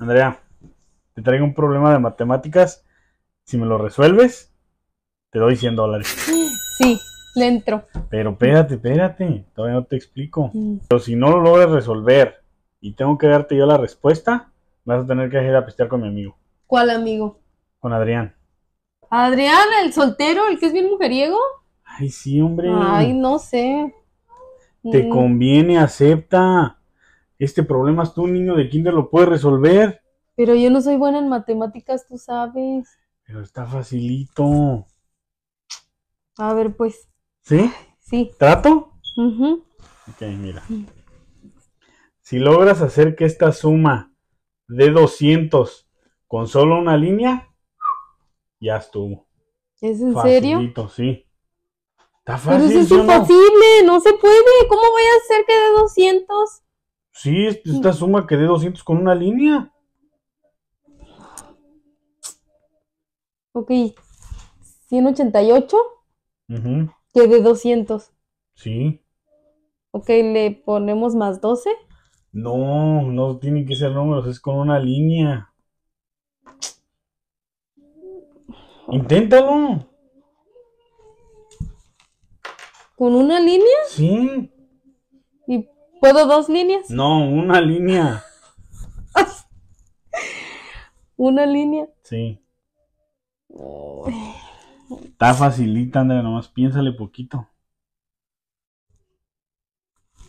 Andrea, te traigo un problema de matemáticas. Si me lo resuelves, te doy 100 dólares. Sí, le entro. Pero espérate, espérate, todavía no te explico. Mm. Pero si no lo logras resolver y tengo que darte yo la respuesta, vas a tener que ir a pistear con mi amigo. ¿Cuál amigo? Con Adrián. ¿Adrián, el soltero, el que es bien mujeriego? Ay, sí, hombre. Ay, no sé. Te mm. conviene, acepta este problema es tú, niño de kinder, lo puedes resolver. Pero yo no soy buena en matemáticas, tú sabes. Pero está facilito. A ver, pues. ¿Sí? Sí. ¿Trato? Ok, mira. Si logras hacer que esta suma de 200 con solo una línea, ya estuvo. ¿Es en Facilito, serio? sí. Está fácil. Pero eso es imposible, no? no? se puede. ¿Cómo voy a hacer que de 200 pues, sí, esta suma que de 200 con una línea. Ok, 188 uh que de 200. Sí. Ok, le ponemos más 12. No, no tiene que ser números, es con una línea. Inténtalo. ¿Con una línea? Sí. ¿Y ¿Puedo dos líneas? No, una línea. ¿Una línea? Sí. Está facilita, Andrea, nomás piénsale poquito.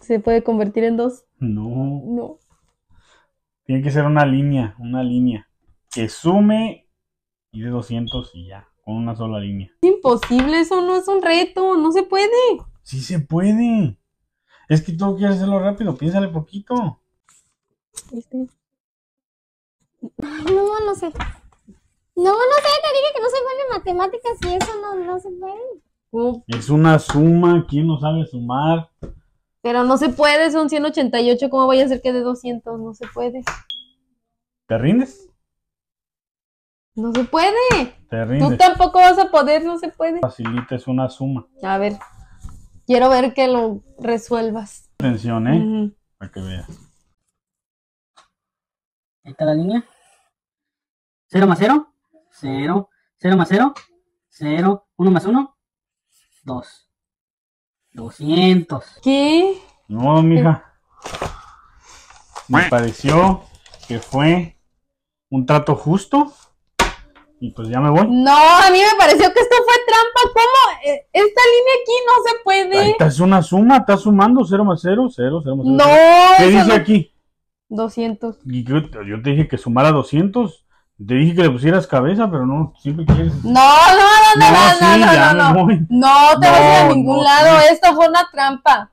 ¿Se puede convertir en dos? No. No. Tiene que ser una línea, una línea. Que sume y de 200 y ya, con una sola línea. Es imposible, eso no es un reto, no se puede. Sí se puede. Es que tú quieres hacerlo rápido, piénsale poquito. Este. No, no sé. No, no sé, te dije que no se buena matemáticas y eso no, se puede. Es una suma, ¿quién no sabe sumar? Pero no se puede, son 188, ¿cómo voy a hacer que de 200? No se puede. ¿Te rindes? No se puede. Tú tampoco vas a poder, no se puede. Facilita, es una suma. A ver, Quiero ver que lo resuelvas. Atención, ¿eh? Para que veas. Ahí está línea. 0 más 0, 0, 0 más 0, 0, 1 más 1, 2. 200. ¿Qué? No, mija. Me pareció que fue un trato justo y pues ya me voy. No, a mí me pareció que esto fue trampa. ¿Cómo? Eh, esta línea aquí no se puede. Ahí es una suma, está sumando 0 más 0, 0, 0 más 0. No. ¿Qué dice no... aquí? 200. Y yo, yo, te dije que sumara 200. Te dije que le pusieras cabeza, pero no, siempre quieres. No, no, no, no, no, no, no, sí, no, no, no. no, te vas a ir a ningún lado. Sí. Esto fue una trampa.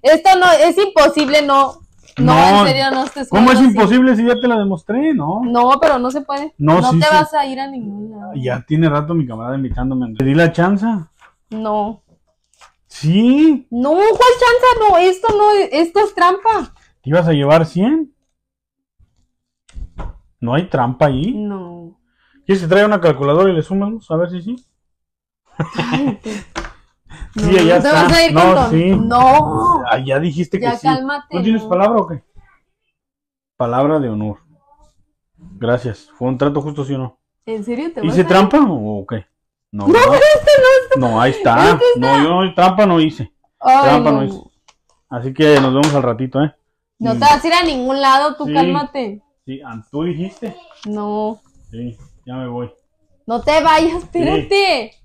Esto no, es imposible, no. No, en serio, no estés ¿Cómo es imposible si ya te la demostré, no? No, pero no se puede. No, te vas a ir a ninguna Ya tiene rato mi camarada invitándome. ¿Te di la chanza? No. ¿Sí? No, ¿cuál chanza? No, esto no, esto es trampa. ¿Te ibas a llevar 100? ¿No hay trampa ahí? No. ¿Quieres se trae una calculadora y le sumamos? A ver si sí. no, sí. No. Ah, ya dijiste que ya, sí. Cálmate. ¿No tienes palabra o qué? Palabra de honor. Gracias. ¿Fue un trato justo, sí o no? ¿En serio te ¿Hice trampa o qué? No, no, no, no, no ahí está. No, yo no, trampa no hice. trampa no. hice. Así que nos vemos al ratito, ¿eh? No te vas a ir a ningún lado, tú cálmate. Sí, ah, tú dijiste. No. Sí, ya me voy. No te vayas, espérate.